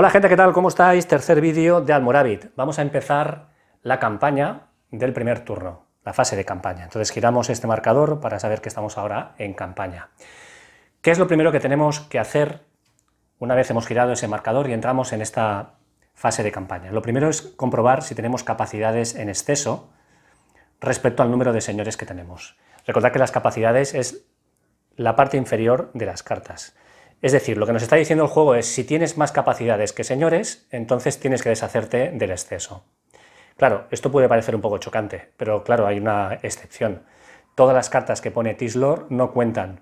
Hola gente, ¿qué tal? ¿Cómo estáis? Tercer vídeo de Almoravid. Vamos a empezar la campaña del primer turno, la fase de campaña. Entonces giramos este marcador para saber que estamos ahora en campaña. ¿Qué es lo primero que tenemos que hacer una vez hemos girado ese marcador y entramos en esta fase de campaña? Lo primero es comprobar si tenemos capacidades en exceso respecto al número de señores que tenemos. Recordad que las capacidades es la parte inferior de las cartas. Es decir, lo que nos está diciendo el juego es, si tienes más capacidades que señores, entonces tienes que deshacerte del exceso. Claro, esto puede parecer un poco chocante, pero claro, hay una excepción. Todas las cartas que pone Tislor no cuentan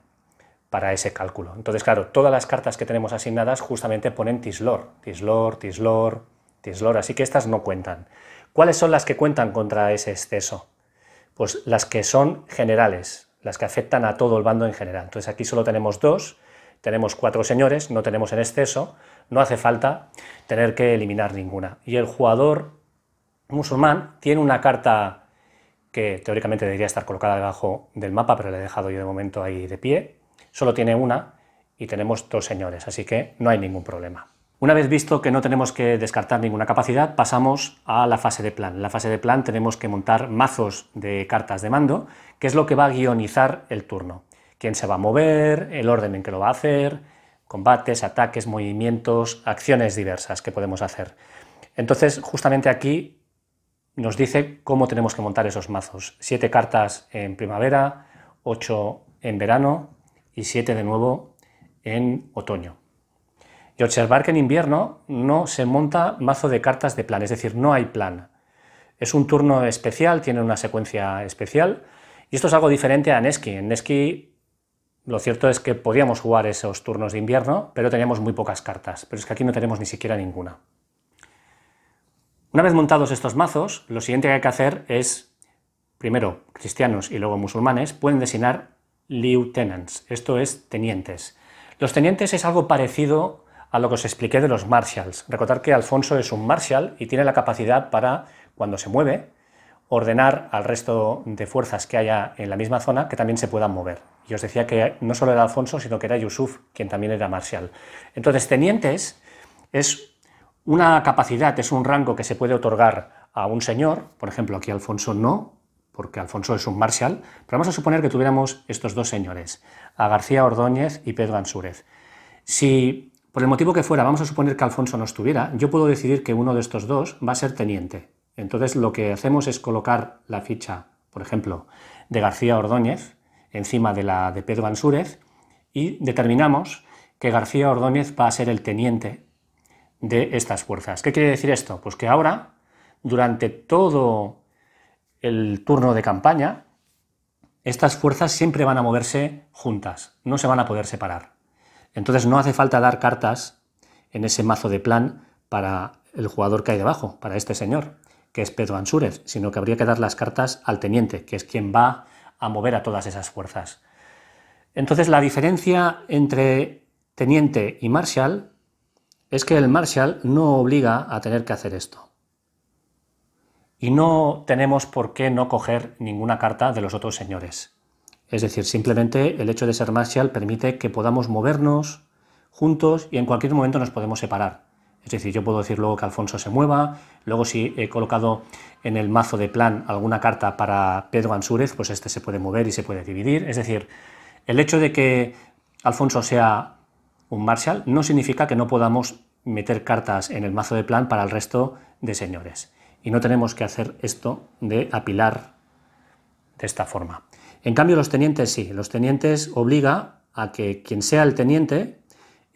para ese cálculo. Entonces, claro, todas las cartas que tenemos asignadas justamente ponen Tislor, Tislor, Tislor, Tislor, así que estas no cuentan. ¿Cuáles son las que cuentan contra ese exceso? Pues las que son generales, las que afectan a todo el bando en general. Entonces aquí solo tenemos dos, tenemos cuatro señores, no tenemos en exceso, no hace falta tener que eliminar ninguna. Y el jugador musulmán tiene una carta que teóricamente debería estar colocada debajo del mapa, pero la he dejado yo de momento ahí de pie. Solo tiene una y tenemos dos señores, así que no hay ningún problema. Una vez visto que no tenemos que descartar ninguna capacidad, pasamos a la fase de plan. En la fase de plan tenemos que montar mazos de cartas de mando, que es lo que va a guionizar el turno quién se va a mover, el orden en que lo va a hacer, combates, ataques, movimientos, acciones diversas que podemos hacer. Entonces, justamente aquí nos dice cómo tenemos que montar esos mazos. Siete cartas en primavera, ocho en verano y siete de nuevo en otoño. Y observar que en invierno no se monta mazo de cartas de plan, es decir, no hay plan. Es un turno especial, tiene una secuencia especial. Y esto es algo diferente a Neski. En Neski lo cierto es que podíamos jugar esos turnos de invierno, pero teníamos muy pocas cartas, pero es que aquí no tenemos ni siquiera ninguna. Una vez montados estos mazos, lo siguiente que hay que hacer es, primero cristianos y luego musulmanes, pueden designar lieutenants, esto es tenientes. Los tenientes es algo parecido a lo que os expliqué de los marshals. Recordar que Alfonso es un marshal y tiene la capacidad para, cuando se mueve, ordenar al resto de fuerzas que haya en la misma zona que también se puedan mover. Y os decía que no solo era Alfonso, sino que era Yusuf, quien también era marcial. Entonces, tenientes es una capacidad, es un rango que se puede otorgar a un señor, por ejemplo, aquí Alfonso no, porque Alfonso es un marcial, pero vamos a suponer que tuviéramos estos dos señores, a García Ordóñez y Pedro Ansúrez. Si, por el motivo que fuera, vamos a suponer que Alfonso no estuviera, yo puedo decidir que uno de estos dos va a ser teniente, entonces lo que hacemos es colocar la ficha, por ejemplo, de García Ordóñez encima de la de Pedro Ansúrez y determinamos que García Ordóñez va a ser el teniente de estas fuerzas. ¿Qué quiere decir esto? Pues que ahora, durante todo el turno de campaña, estas fuerzas siempre van a moverse juntas, no se van a poder separar. Entonces no hace falta dar cartas en ese mazo de plan para el jugador que hay debajo, para este señor que es Pedro Ansúrez, sino que habría que dar las cartas al teniente, que es quien va a mover a todas esas fuerzas. Entonces la diferencia entre teniente y marshall es que el marshall no obliga a tener que hacer esto. Y no tenemos por qué no coger ninguna carta de los otros señores. Es decir, simplemente el hecho de ser marshal permite que podamos movernos juntos y en cualquier momento nos podemos separar. Es decir, yo puedo decir luego que Alfonso se mueva, luego si he colocado en el mazo de plan alguna carta para Pedro Ansúrez, pues este se puede mover y se puede dividir. Es decir, el hecho de que Alfonso sea un marcial no significa que no podamos meter cartas en el mazo de plan para el resto de señores. Y no tenemos que hacer esto de apilar de esta forma. En cambio, los tenientes sí. Los tenientes obliga a que quien sea el teniente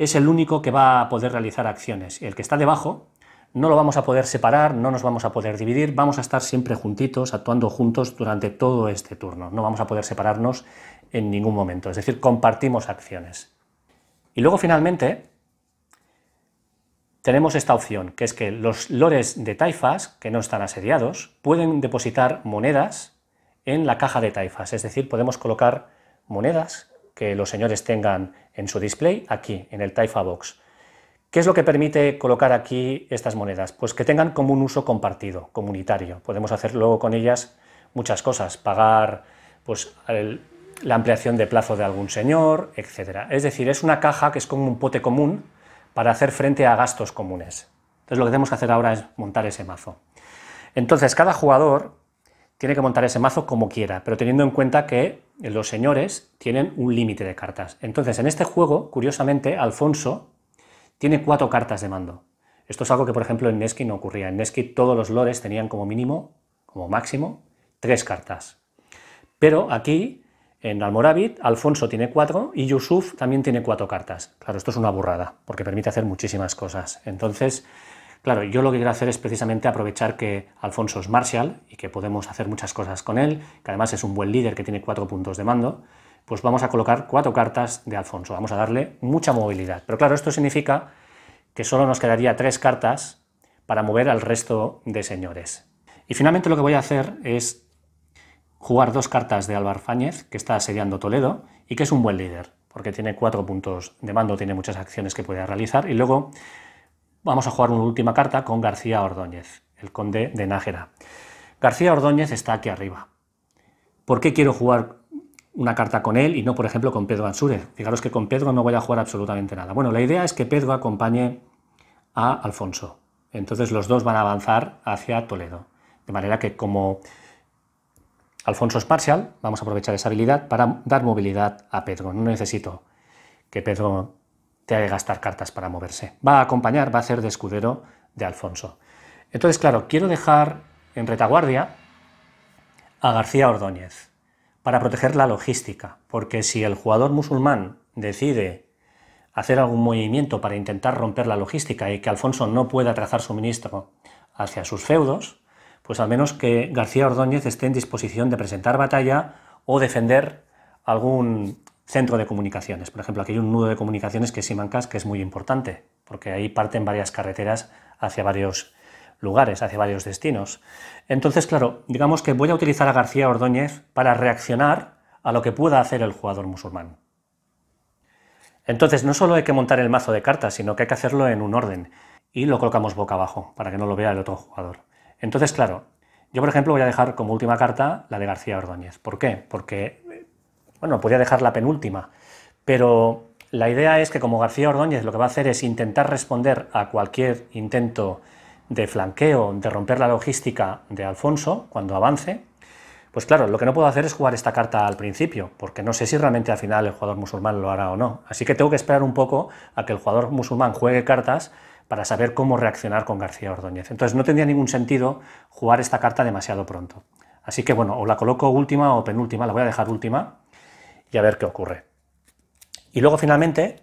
es el único que va a poder realizar acciones. El que está debajo no lo vamos a poder separar, no nos vamos a poder dividir, vamos a estar siempre juntitos, actuando juntos durante todo este turno. No vamos a poder separarnos en ningún momento, es decir, compartimos acciones. Y luego finalmente tenemos esta opción, que es que los lores de taifas, que no están asediados, pueden depositar monedas en la caja de taifas, es decir, podemos colocar monedas que los señores tengan en su display aquí, en el Taifa Box. ¿Qué es lo que permite colocar aquí estas monedas? Pues que tengan como un uso compartido, comunitario. Podemos hacer luego con ellas muchas cosas, pagar pues, la ampliación de plazo de algún señor, etc. Es decir, es una caja que es como un pote común para hacer frente a gastos comunes. Entonces lo que tenemos que hacer ahora es montar ese mazo. Entonces cada jugador tiene que montar ese mazo como quiera, pero teniendo en cuenta que los señores tienen un límite de cartas. Entonces, en este juego, curiosamente, Alfonso tiene cuatro cartas de mando. Esto es algo que, por ejemplo, en Nesky no ocurría. En Nesky todos los lores tenían como mínimo, como máximo, tres cartas. Pero aquí, en Almoravid, Alfonso tiene cuatro y Yusuf también tiene cuatro cartas. Claro, esto es una burrada, porque permite hacer muchísimas cosas. Entonces, Claro, yo lo que quiero hacer es precisamente aprovechar que Alfonso es Marshall y que podemos hacer muchas cosas con él, que además es un buen líder que tiene cuatro puntos de mando, pues vamos a colocar cuatro cartas de Alfonso, vamos a darle mucha movilidad. Pero claro, esto significa que solo nos quedaría tres cartas para mover al resto de señores. Y finalmente lo que voy a hacer es jugar dos cartas de Álvaro Fáñez, que está asediando Toledo y que es un buen líder, porque tiene cuatro puntos de mando, tiene muchas acciones que puede realizar, y luego Vamos a jugar una última carta con García Ordóñez, el conde de Nájera. García Ordóñez está aquí arriba. ¿Por qué quiero jugar una carta con él y no, por ejemplo, con Pedro Ansúrez? Fijaros que con Pedro no voy a jugar absolutamente nada. Bueno, la idea es que Pedro acompañe a Alfonso. Entonces los dos van a avanzar hacia Toledo. De manera que como Alfonso es parcial, vamos a aprovechar esa habilidad para dar movilidad a Pedro. No necesito que Pedro ha de gastar cartas para moverse. Va a acompañar, va a ser de escudero de Alfonso. Entonces, claro, quiero dejar en retaguardia a García Ordóñez para proteger la logística, porque si el jugador musulmán decide hacer algún movimiento para intentar romper la logística y que Alfonso no pueda trazar suministro hacia sus feudos, pues al menos que García Ordóñez esté en disposición de presentar batalla o defender algún, centro de comunicaciones. Por ejemplo, aquí hay un nudo de comunicaciones que es Simancas, que es muy importante, porque ahí parten varias carreteras hacia varios lugares, hacia varios destinos. Entonces, claro, digamos que voy a utilizar a García Ordóñez para reaccionar a lo que pueda hacer el jugador musulmán. Entonces, no solo hay que montar el mazo de cartas, sino que hay que hacerlo en un orden y lo colocamos boca abajo para que no lo vea el otro jugador. Entonces, claro, yo por ejemplo voy a dejar como última carta la de García Ordóñez. ¿Por qué? Porque bueno, podría dejar la penúltima, pero la idea es que como García Ordóñez lo que va a hacer es intentar responder a cualquier intento de flanqueo, de romper la logística de Alfonso cuando avance, pues claro, lo que no puedo hacer es jugar esta carta al principio, porque no sé si realmente al final el jugador musulmán lo hará o no. Así que tengo que esperar un poco a que el jugador musulmán juegue cartas para saber cómo reaccionar con García Ordóñez. Entonces no tendría ningún sentido jugar esta carta demasiado pronto. Así que bueno, o la coloco última o penúltima, la voy a dejar última, y a ver qué ocurre. Y luego finalmente,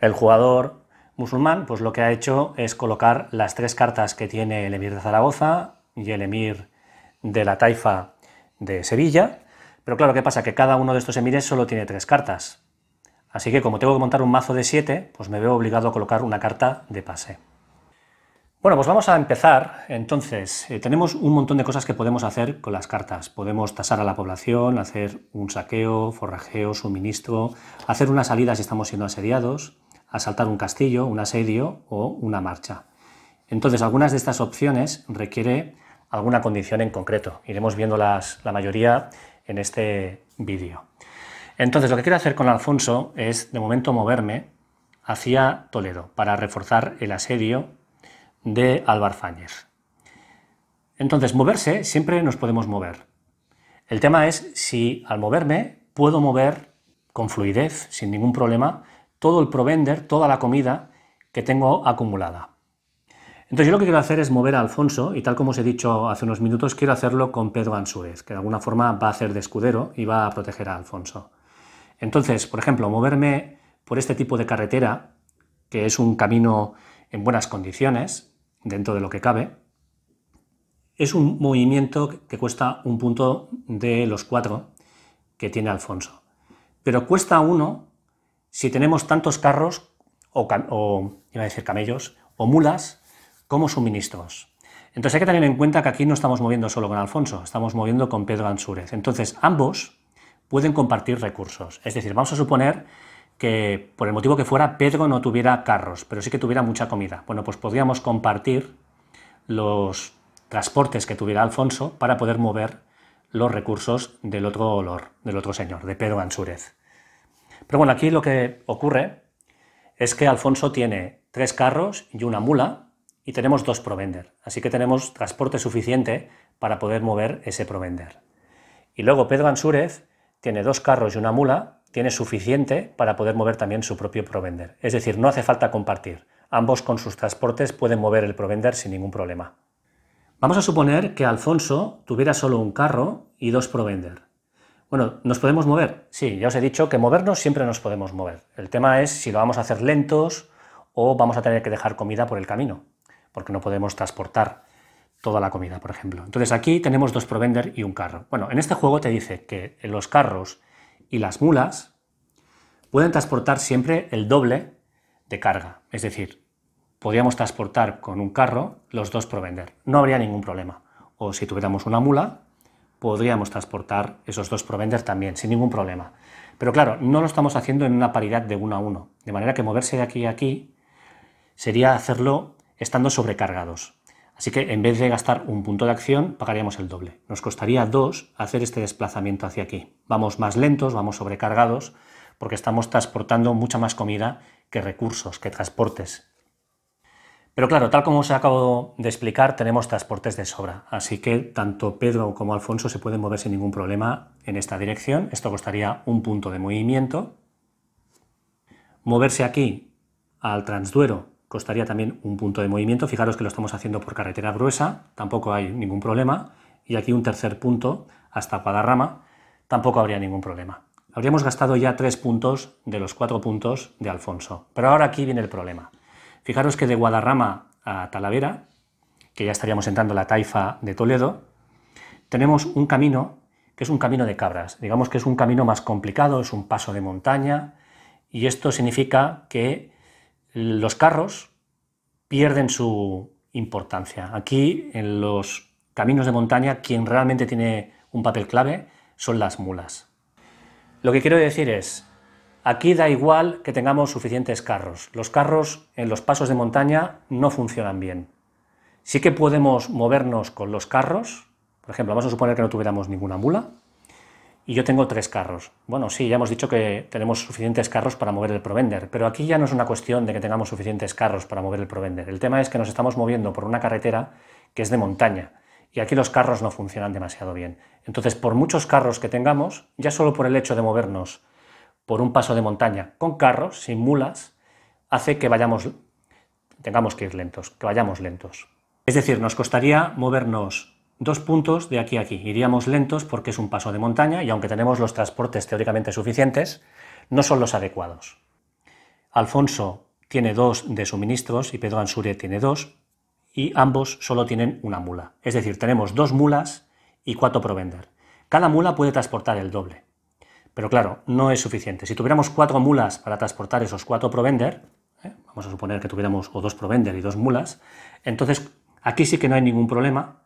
el jugador musulmán, pues lo que ha hecho es colocar las tres cartas que tiene el emir de Zaragoza y el emir de la taifa de Sevilla. Pero claro, ¿qué pasa? Que cada uno de estos emires solo tiene tres cartas. Así que como tengo que montar un mazo de siete, pues me veo obligado a colocar una carta de pase. Bueno, pues vamos a empezar. Entonces, eh, tenemos un montón de cosas que podemos hacer con las cartas. Podemos tasar a la población, hacer un saqueo, forrajeo, suministro, hacer una salida si estamos siendo asediados, asaltar un castillo, un asedio o una marcha. Entonces, algunas de estas opciones requiere alguna condición en concreto. Iremos viendo la mayoría en este vídeo. Entonces, lo que quiero hacer con Alfonso es, de momento, moverme hacia Toledo para reforzar el asedio de Álvar Fáñez. Entonces, moverse, siempre nos podemos mover. El tema es si al moverme puedo mover con fluidez, sin ningún problema, todo el provender, toda la comida que tengo acumulada. Entonces yo lo que quiero hacer es mover a Alfonso y tal como os he dicho hace unos minutos, quiero hacerlo con Pedro Ansúrez, que de alguna forma va a hacer de escudero y va a proteger a Alfonso. Entonces, por ejemplo, moverme por este tipo de carretera, que es un camino en buenas condiciones, dentro de lo que cabe, es un movimiento que cuesta un punto de los cuatro que tiene Alfonso. Pero cuesta uno si tenemos tantos carros o, iba a decir camellos o mulas como suministros. Entonces hay que tener en cuenta que aquí no estamos moviendo solo con Alfonso, estamos moviendo con Pedro Ansúrez. Entonces ambos pueden compartir recursos. Es decir, vamos a suponer que por el motivo que fuera Pedro no tuviera carros, pero sí que tuviera mucha comida. Bueno, pues podríamos compartir los transportes que tuviera Alfonso para poder mover los recursos del otro olor, del otro señor, de Pedro Ansúrez. Pero bueno, aquí lo que ocurre es que Alfonso tiene tres carros y una mula y tenemos dos provender, así que tenemos transporte suficiente para poder mover ese provender. Y luego Pedro Ansúrez tiene dos carros y una mula tiene suficiente para poder mover también su propio provender. Es decir, no hace falta compartir. Ambos con sus transportes pueden mover el provender sin ningún problema. Vamos a suponer que Alfonso tuviera solo un carro y dos provender. Bueno, ¿nos podemos mover? Sí, ya os he dicho que movernos siempre nos podemos mover. El tema es si lo vamos a hacer lentos o vamos a tener que dejar comida por el camino, porque no podemos transportar toda la comida, por ejemplo. Entonces aquí tenemos dos provender y un carro. Bueno, en este juego te dice que los carros y las mulas pueden transportar siempre el doble de carga. Es decir, podríamos transportar con un carro los dos provender. No habría ningún problema. O si tuviéramos una mula, podríamos transportar esos dos provender también, sin ningún problema. Pero claro, no lo estamos haciendo en una paridad de uno a uno, De manera que moverse de aquí a aquí sería hacerlo estando sobrecargados. Así que en vez de gastar un punto de acción, pagaríamos el doble. Nos costaría dos hacer este desplazamiento hacia aquí. Vamos más lentos, vamos sobrecargados, porque estamos transportando mucha más comida que recursos, que transportes. Pero claro, tal como os acabo de explicar, tenemos transportes de sobra, así que tanto Pedro como Alfonso se pueden mover sin ningún problema en esta dirección. Esto costaría un punto de movimiento. Moverse aquí al Transduero costaría también un punto de movimiento. Fijaros que lo estamos haciendo por carretera gruesa, tampoco hay ningún problema. Y aquí un tercer punto hasta Guadarrama, tampoco habría ningún problema. Habríamos gastado ya tres puntos de los cuatro puntos de Alfonso. Pero ahora aquí viene el problema. Fijaros que de Guadarrama a Talavera, que ya estaríamos entrando la taifa de Toledo, tenemos un camino que es un camino de cabras. Digamos que es un camino más complicado, es un paso de montaña, y esto significa que los carros pierden su importancia. Aquí, en los caminos de montaña, quien realmente tiene un papel clave son las mulas. Lo que quiero decir es, aquí da igual que tengamos suficientes carros. Los carros en los pasos de montaña no funcionan bien. Sí que podemos movernos con los carros. Por ejemplo, vamos a suponer que no tuviéramos ninguna mula y yo tengo tres carros. Bueno, sí, ya hemos dicho que tenemos suficientes carros para mover el provender, pero aquí ya no es una cuestión de que tengamos suficientes carros para mover el provender. El tema es que nos estamos moviendo por una carretera que es de montaña y aquí los carros no funcionan demasiado bien. Entonces, por muchos carros que tengamos, ya solo por el hecho de movernos por un paso de montaña con carros, sin mulas, hace que vayamos, tengamos que ir lentos, que vayamos lentos. Es decir, nos costaría movernos dos puntos de aquí a aquí. Iríamos lentos porque es un paso de montaña y aunque tenemos los transportes teóricamente suficientes, no son los adecuados. Alfonso tiene dos de suministros y Pedro Ansure tiene dos, y ambos solo tienen una mula. Es decir, tenemos dos mulas y cuatro provender. Cada mula puede transportar el doble. Pero claro, no es suficiente. Si tuviéramos cuatro mulas para transportar esos cuatro provender, ¿eh? vamos a suponer que tuviéramos o dos provender y dos mulas, entonces aquí sí que no hay ningún problema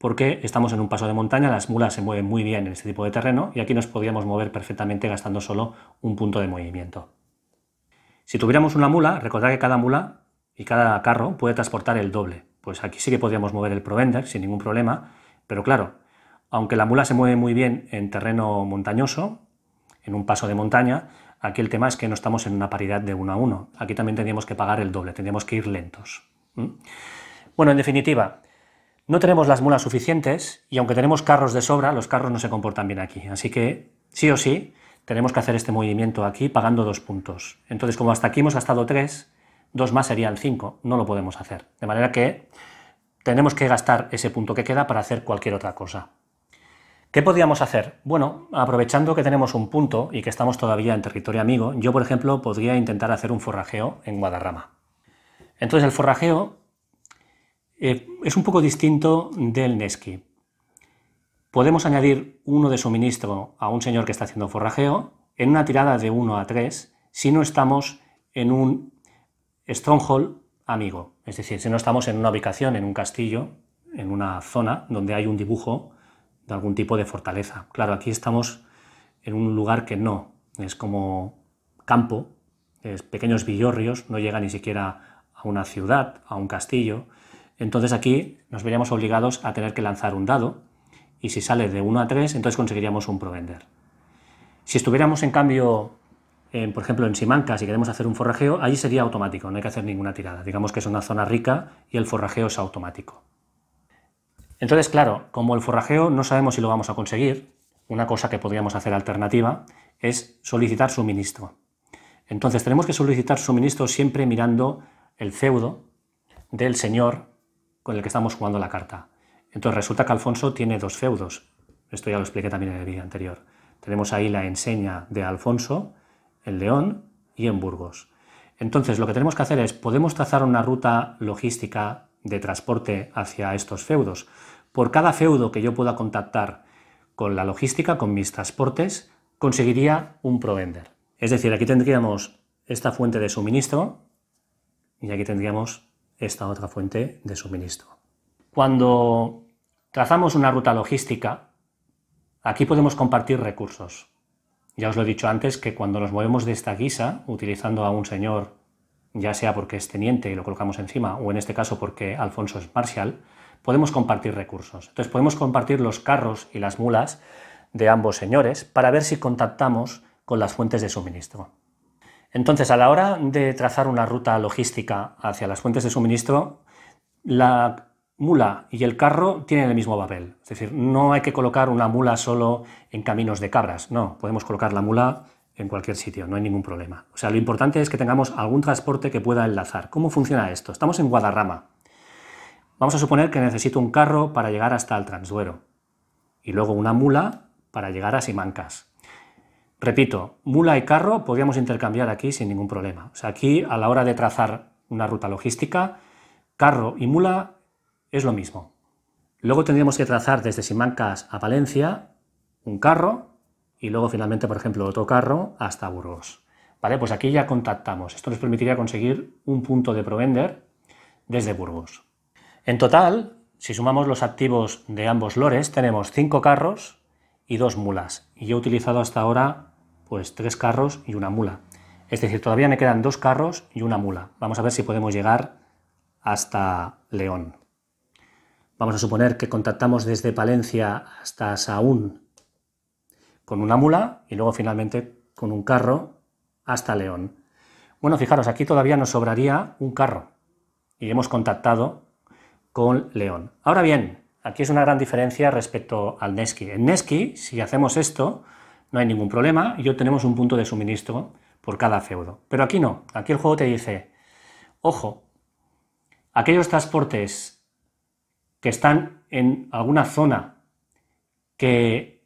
porque estamos en un paso de montaña, las mulas se mueven muy bien en este tipo de terreno y aquí nos podríamos mover perfectamente gastando solo un punto de movimiento. Si tuviéramos una mula, recordad que cada mula y cada carro puede transportar el doble. Pues aquí sí que podríamos mover el Provender sin ningún problema, pero claro, aunque la mula se mueve muy bien en terreno montañoso, en un paso de montaña, aquí el tema es que no estamos en una paridad de uno a uno. Aquí también tendríamos que pagar el doble, tendríamos que ir lentos. Bueno, en definitiva, no tenemos las mulas suficientes y aunque tenemos carros de sobra, los carros no se comportan bien aquí. Así que sí o sí tenemos que hacer este movimiento aquí pagando dos puntos. Entonces, como hasta aquí hemos gastado tres, dos más serían cinco. No lo podemos hacer. De manera que tenemos que gastar ese punto que queda para hacer cualquier otra cosa. ¿Qué podríamos hacer? Bueno, aprovechando que tenemos un punto y que estamos todavía en territorio amigo, yo, por ejemplo, podría intentar hacer un forrajeo en Guadarrama. Entonces, el forrajeo eh, es un poco distinto del Nesky. Podemos añadir uno de suministro a un señor que está haciendo forrajeo en una tirada de 1 a 3 si no estamos en un stronghold amigo, es decir, si no estamos en una ubicación, en un castillo, en una zona donde hay un dibujo de algún tipo de fortaleza. Claro, aquí estamos en un lugar que no, es como campo, es pequeños villorrios, no llega ni siquiera a una ciudad, a un castillo, entonces aquí nos veríamos obligados a tener que lanzar un dado y si sale de 1 a 3, entonces conseguiríamos un provender. Si estuviéramos en cambio, por ejemplo, en Simancas y queremos hacer un forrajeo, allí sería automático, no hay que hacer ninguna tirada. Digamos que es una zona rica y el forrajeo es automático. Entonces, claro, como el forrajeo no sabemos si lo vamos a conseguir, una cosa que podríamos hacer alternativa es solicitar suministro. Entonces tenemos que solicitar suministro siempre mirando el feudo del señor en el que estamos jugando la carta. Entonces resulta que Alfonso tiene dos feudos. Esto ya lo expliqué también en el vídeo anterior. Tenemos ahí la enseña de Alfonso, en León y en Burgos. Entonces lo que tenemos que hacer es, podemos trazar una ruta logística de transporte hacia estos feudos. Por cada feudo que yo pueda contactar con la logística, con mis transportes, conseguiría un provender. Es decir, aquí tendríamos esta fuente de suministro y aquí tendríamos esta otra fuente de suministro. Cuando trazamos una ruta logística, aquí podemos compartir recursos. Ya os lo he dicho antes que cuando nos movemos de esta guisa, utilizando a un señor, ya sea porque es teniente y lo colocamos encima, o en este caso porque Alfonso es marcial, podemos compartir recursos. Entonces podemos compartir los carros y las mulas de ambos señores para ver si contactamos con las fuentes de suministro. Entonces, a la hora de trazar una ruta logística hacia las fuentes de suministro, la mula y el carro tienen el mismo papel. Es decir, no hay que colocar una mula solo en caminos de cabras, no, podemos colocar la mula en cualquier sitio, no hay ningún problema. O sea, lo importante es que tengamos algún transporte que pueda enlazar. ¿Cómo funciona esto? Estamos en Guadarrama. Vamos a suponer que necesito un carro para llegar hasta el Transduero y luego una mula para llegar a Simancas Repito, mula y carro podríamos intercambiar aquí sin ningún problema. O sea, aquí a la hora de trazar una ruta logística, carro y mula es lo mismo. Luego tendríamos que trazar desde Simancas a Valencia un carro y luego finalmente, por ejemplo, otro carro hasta Burgos. Vale, pues aquí ya contactamos. Esto nos permitiría conseguir un punto de provender desde Burgos. En total, si sumamos los activos de ambos lores, tenemos cinco carros y dos mulas. Y yo he utilizado hasta ahora pues tres carros y una mula. Es decir, todavía me quedan dos carros y una mula. Vamos a ver si podemos llegar hasta León. Vamos a suponer que contactamos desde Palencia hasta Saún con una mula y luego finalmente con un carro hasta León. Bueno, fijaros, aquí todavía nos sobraría un carro y hemos contactado con León. Ahora bien, aquí es una gran diferencia respecto al Nesky. En Nesky, si hacemos esto, no hay ningún problema y yo tenemos un punto de suministro por cada feudo. Pero aquí no, aquí el juego te dice, ojo, aquellos transportes que están en alguna zona que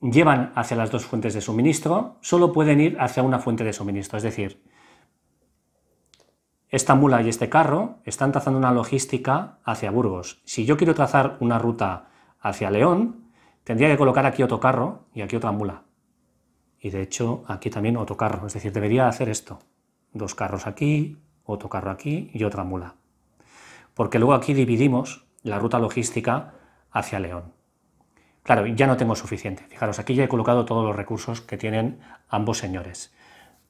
llevan hacia las dos fuentes de suministro, solo pueden ir hacia una fuente de suministro. Es decir, esta mula y este carro están trazando una logística hacia Burgos. Si yo quiero trazar una ruta hacia León, tendría que colocar aquí otro carro y aquí otra mula. Y de hecho aquí también otro carro, es decir, debería hacer esto. Dos carros aquí, otro carro aquí y otra mula. Porque luego aquí dividimos la ruta logística hacia León. Claro, ya no tengo suficiente. Fijaros, aquí ya he colocado todos los recursos que tienen ambos señores.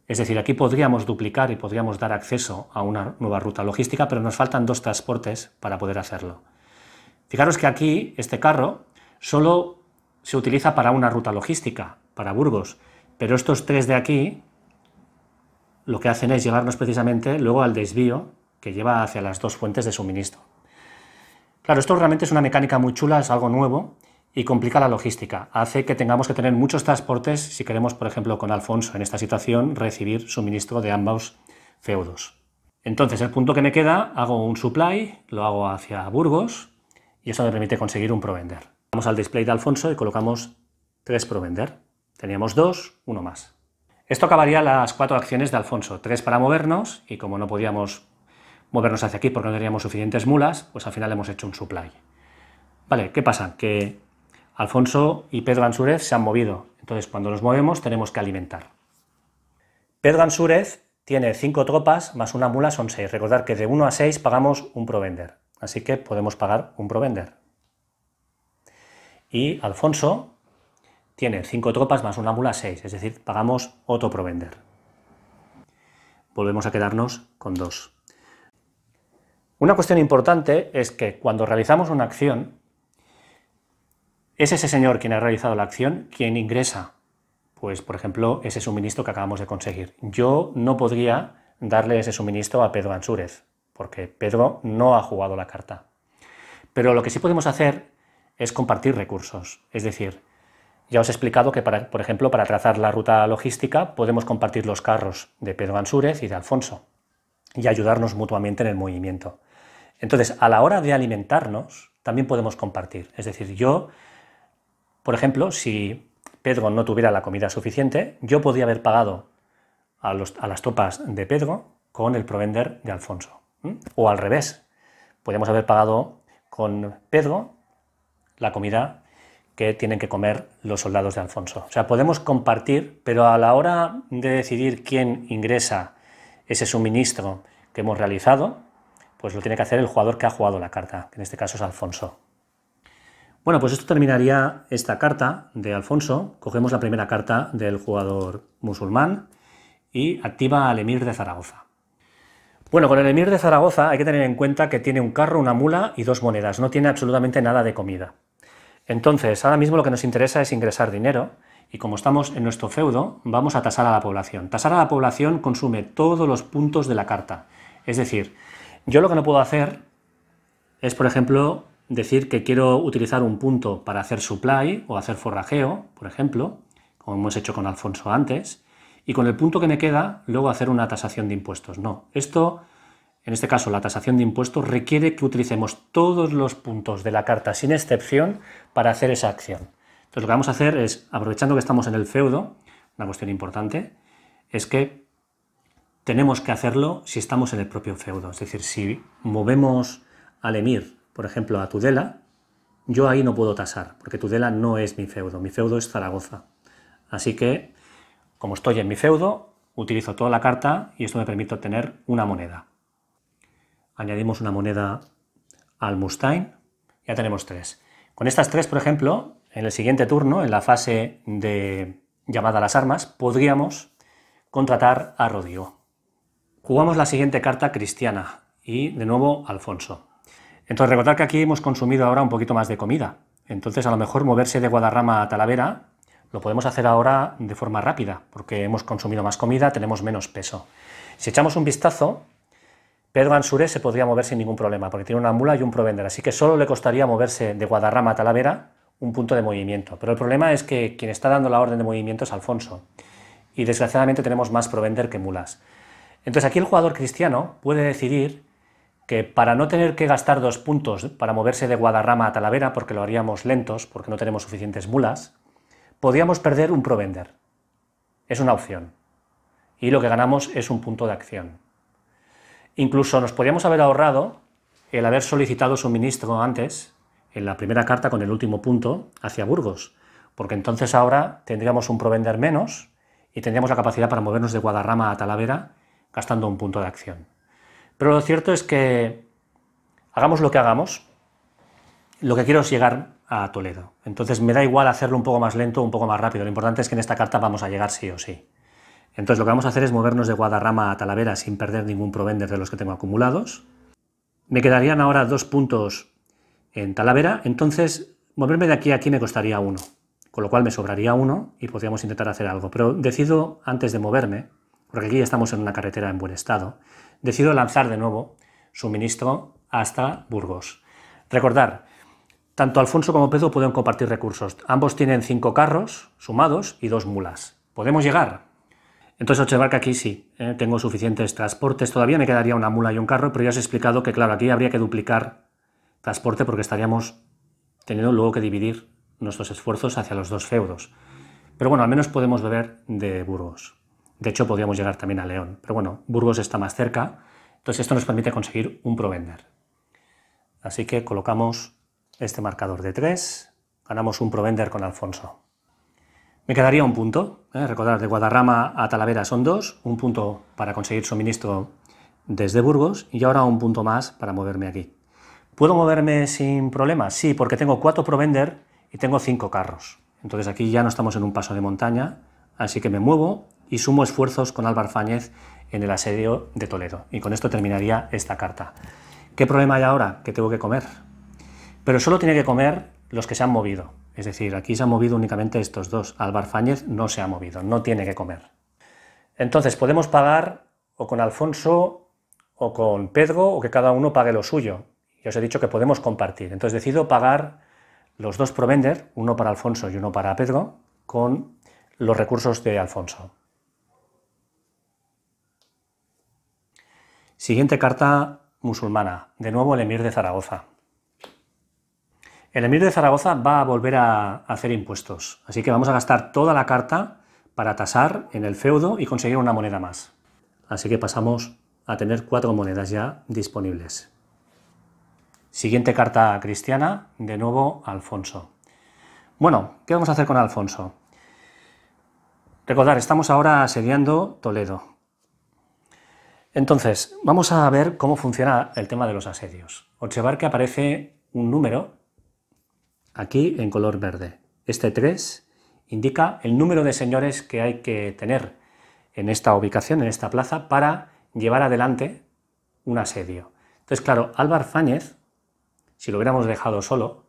Es decir, aquí podríamos duplicar y podríamos dar acceso a una nueva ruta logística, pero nos faltan dos transportes para poder hacerlo. Fijaros que aquí este carro solo se utiliza para una ruta logística, para Burgos. Pero estos tres de aquí lo que hacen es llevarnos precisamente luego al desvío que lleva hacia las dos fuentes de suministro. Claro, esto realmente es una mecánica muy chula, es algo nuevo y complica la logística. Hace que tengamos que tener muchos transportes si queremos, por ejemplo, con Alfonso en esta situación, recibir suministro de ambos feudos. Entonces, el punto que me queda, hago un supply, lo hago hacia Burgos y eso me permite conseguir un provender. Vamos al display de Alfonso y colocamos 3 provender. Teníamos 2, 1 más. Esto acabaría las cuatro acciones de Alfonso. 3 para movernos y como no podíamos movernos hacia aquí porque no teníamos suficientes mulas, pues al final hemos hecho un supply. Vale, ¿qué pasa? Que Alfonso y Pedro Ansúrez se han movido. Entonces, cuando nos movemos, tenemos que alimentar. Pedro Ansúrez tiene 5 tropas más una mula son 6. Recordad que de 1 a 6 pagamos un provender. Así que podemos pagar un provender y Alfonso tiene 5 tropas más una mula 6, es decir, pagamos otro provender. Volvemos a quedarnos con 2. Una cuestión importante es que cuando realizamos una acción, es ese señor quien ha realizado la acción quien ingresa, pues por ejemplo, ese suministro que acabamos de conseguir. Yo no podría darle ese suministro a Pedro Ansúrez, porque Pedro no ha jugado la carta. Pero lo que sí podemos hacer es compartir recursos. Es decir, ya os he explicado que, por ejemplo, para trazar la ruta logística podemos compartir los carros de Pedro Ansúrez y de Alfonso y ayudarnos mutuamente en el movimiento. Entonces, a la hora de alimentarnos, también podemos compartir. Es decir, yo, por ejemplo, si Pedro no tuviera la comida suficiente, yo podría haber pagado a, las tropas de Pedro con el provender de Alfonso. O al revés, podríamos haber pagado con Pedro la comida que tienen que comer los soldados de Alfonso. O sea, podemos compartir, pero a la hora de decidir quién ingresa ese suministro que hemos realizado, pues lo tiene que hacer el jugador que ha jugado la carta, que en este caso es Alfonso. Bueno, pues esto terminaría esta carta de Alfonso. Cogemos la primera carta del jugador musulmán y activa al emir de Zaragoza. Bueno, con el emir de Zaragoza hay que tener en cuenta que tiene un carro, una mula y dos monedas, no tiene absolutamente nada de comida. Entonces, ahora mismo lo que nos interesa es ingresar dinero y como estamos en nuestro feudo, vamos a tasar a la población. Tasar a la población consume todos los puntos de la carta. Es decir, yo lo que no puedo hacer es, por ejemplo, decir que quiero utilizar un punto para hacer supply o hacer forrajeo, por ejemplo, como hemos hecho con Alfonso antes, y con el punto que me queda luego hacer una tasación de impuestos. No, esto, en este caso la tasación de impuestos, requiere que utilicemos todos los puntos de la carta sin excepción para hacer esa acción. Entonces lo que vamos a hacer es, aprovechando que estamos en el feudo, una cuestión importante, es que tenemos que hacerlo si estamos en el propio feudo. Es decir, si movemos al emir, por ejemplo, a Tudela, yo ahí no puedo tasar, porque Tudela no es mi feudo, mi feudo es Zaragoza. Así que como estoy en mi feudo, utilizo toda la carta y esto me permite obtener una moneda. Añadimos una moneda al Mustain, ya tenemos tres. Con estas tres, por ejemplo, en el siguiente turno, en la fase de llamada a las armas, podríamos contratar a Rodrigo. Jugamos la siguiente carta cristiana y de nuevo Alfonso. Entonces recordad que aquí hemos consumido ahora un poquito más de comida. Entonces a lo mejor moverse de Guadarrama a Talavera lo podemos hacer ahora de forma rápida, porque hemos consumido más comida, tenemos menos peso. Si echamos un vistazo, Pedro Ansuré se podría mover sin ningún problema, porque tiene una mula y un provender, así que solo le costaría moverse de Guadarrama a Talavera un punto de movimiento. Pero el problema es que quien está dando la orden de movimiento es Alfonso, y desgraciadamente tenemos más provender que mulas. Entonces aquí el jugador cristiano puede decidir que para no tener que gastar dos puntos para moverse de Guadarrama a Talavera, porque lo haríamos lentos, porque no tenemos suficientes mulas, podíamos perder un provender. Es una opción. Y lo que ganamos es un punto de acción. Incluso nos podríamos haber ahorrado el haber solicitado suministro antes, en la primera carta con el último punto, hacia Burgos, porque entonces ahora tendríamos un provender menos y tendríamos la capacidad para movernos de Guadarrama a Talavera gastando un punto de acción. Pero lo cierto es que hagamos lo que hagamos, lo que quiero es llegar a Toledo. Entonces me da igual hacerlo un poco más lento un poco más rápido. Lo importante es que en esta carta vamos a llegar sí o sí. Entonces lo que vamos a hacer es movernos de Guadarrama a Talavera sin perder ningún provender de los que tengo acumulados. Me quedarían ahora dos puntos en Talavera, entonces moverme de aquí a aquí me costaría uno, con lo cual me sobraría uno y podríamos intentar hacer algo. Pero decido, antes de moverme, porque aquí ya estamos en una carretera en buen estado, decido lanzar de nuevo suministro hasta Burgos. Recordar, tanto Alfonso como Pedro pueden compartir recursos. Ambos tienen cinco carros sumados y dos mulas. ¿Podemos llegar? Entonces observar que aquí sí, ¿eh? tengo suficientes transportes. Todavía me quedaría una mula y un carro, pero ya os he explicado que, claro, aquí habría que duplicar transporte porque estaríamos teniendo luego que dividir nuestros esfuerzos hacia los dos feudos. Pero bueno, al menos podemos beber de Burgos. De hecho, podríamos llegar también a León. Pero bueno, Burgos está más cerca, entonces esto nos permite conseguir un provender. Así que colocamos este marcador de 3, ganamos un provender con Alfonso. Me quedaría un punto, ¿eh? recordad, de Guadarrama a Talavera son dos, un punto para conseguir suministro desde Burgos y ahora un punto más para moverme aquí. ¿Puedo moverme sin problemas? Sí, porque tengo cuatro provender y tengo cinco carros. Entonces aquí ya no estamos en un paso de montaña, así que me muevo y sumo esfuerzos con Álvaro Fáñez en el asedio de Toledo. Y con esto terminaría esta carta. ¿Qué problema hay ahora? ¿Qué tengo que comer pero solo tiene que comer los que se han movido. Es decir, aquí se han movido únicamente estos dos. Álvar Fáñez no se ha movido, no tiene que comer. Entonces, podemos pagar o con Alfonso o con Pedro o que cada uno pague lo suyo. Ya os he dicho que podemos compartir. Entonces, decido pagar los dos provender, uno para Alfonso y uno para Pedro, con los recursos de Alfonso. Siguiente carta musulmana, de nuevo el emir de Zaragoza. El emir de Zaragoza va a volver a hacer impuestos, así que vamos a gastar toda la carta para tasar en el feudo y conseguir una moneda más. Así que pasamos a tener cuatro monedas ya disponibles. Siguiente carta cristiana, de nuevo Alfonso. Bueno, ¿qué vamos a hacer con Alfonso? Recordar, estamos ahora asediando Toledo. Entonces, vamos a ver cómo funciona el tema de los asedios. Observar que aparece un número aquí en color verde. Este 3 indica el número de señores que hay que tener en esta ubicación, en esta plaza, para llevar adelante un asedio. Entonces, claro, Álvar Fáñez, si lo hubiéramos dejado solo,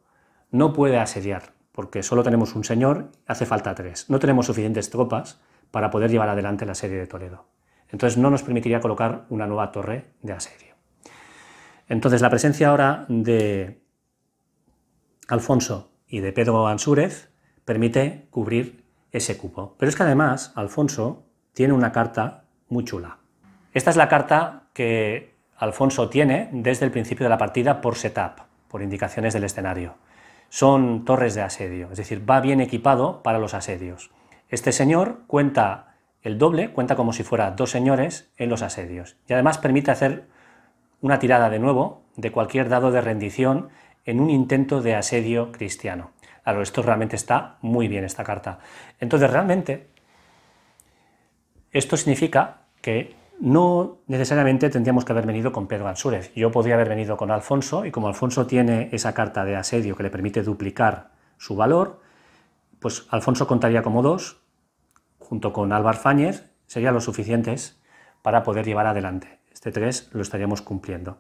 no puede asediar, porque solo tenemos un señor, hace falta tres. No tenemos suficientes tropas para poder llevar adelante la serie de Toledo. Entonces no nos permitiría colocar una nueva torre de asedio. Entonces la presencia ahora de Alfonso y de Pedro Ansúrez permite cubrir ese cupo. Pero es que además Alfonso tiene una carta muy chula. Esta es la carta que Alfonso tiene desde el principio de la partida por setup, por indicaciones del escenario. Son torres de asedio, es decir, va bien equipado para los asedios. Este señor cuenta el doble, cuenta como si fuera dos señores en los asedios. Y además permite hacer una tirada de nuevo de cualquier dado de rendición en un intento de asedio cristiano. Claro, esto realmente está muy bien, esta carta. Entonces, realmente, esto significa que no necesariamente tendríamos que haber venido con Pedro Ansúrez. Yo podría haber venido con Alfonso, y como Alfonso tiene esa carta de asedio que le permite duplicar su valor, pues Alfonso contaría como dos, junto con Álvaro Fáñez, serían los suficientes para poder llevar adelante. Este 3 lo estaríamos cumpliendo.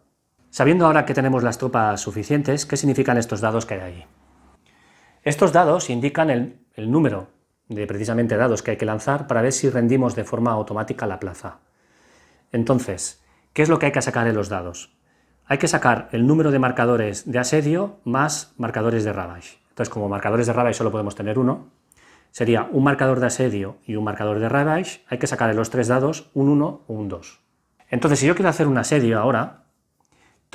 Sabiendo ahora que tenemos las tropas suficientes, ¿qué significan estos dados que hay ahí? Estos dados indican el, número de precisamente dados que hay que lanzar para ver si rendimos de forma automática la plaza. Entonces, ¿qué es lo que hay que sacar de los dados? Hay que sacar el número de marcadores de asedio más marcadores de ravage. Entonces, como marcadores de ravage solo podemos tener uno, sería un marcador de asedio y un marcador de ravage, hay que sacar en los tres dados un 1 o un 2. Entonces, si yo quiero hacer un asedio ahora,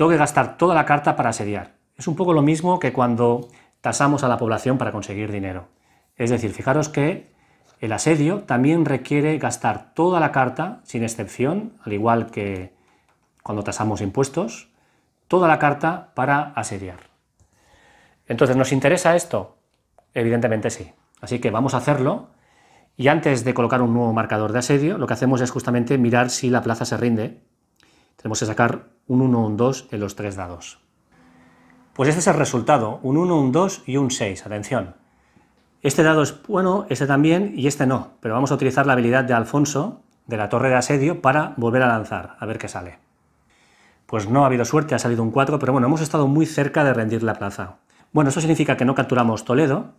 tengo que gastar toda la carta para asediar. Es un poco lo mismo que cuando tasamos a la población para conseguir dinero. Es decir, fijaros que el asedio también requiere gastar toda la carta, sin excepción, al igual que cuando tasamos impuestos, toda la carta para asediar. Entonces, ¿nos interesa esto? Evidentemente sí. Así que vamos a hacerlo. Y antes de colocar un nuevo marcador de asedio, lo que hacemos es justamente mirar si la plaza se rinde. Tenemos que sacar un 1, un 2 en los tres dados. Pues este es el resultado, un 1, un 2 y un 6, atención. Este dado es bueno, este también y este no, pero vamos a utilizar la habilidad de Alfonso, de la torre de asedio, para volver a lanzar, a ver qué sale. Pues no ha habido suerte, ha salido un 4, pero bueno, hemos estado muy cerca de rendir la plaza. Bueno, eso significa que no capturamos Toledo,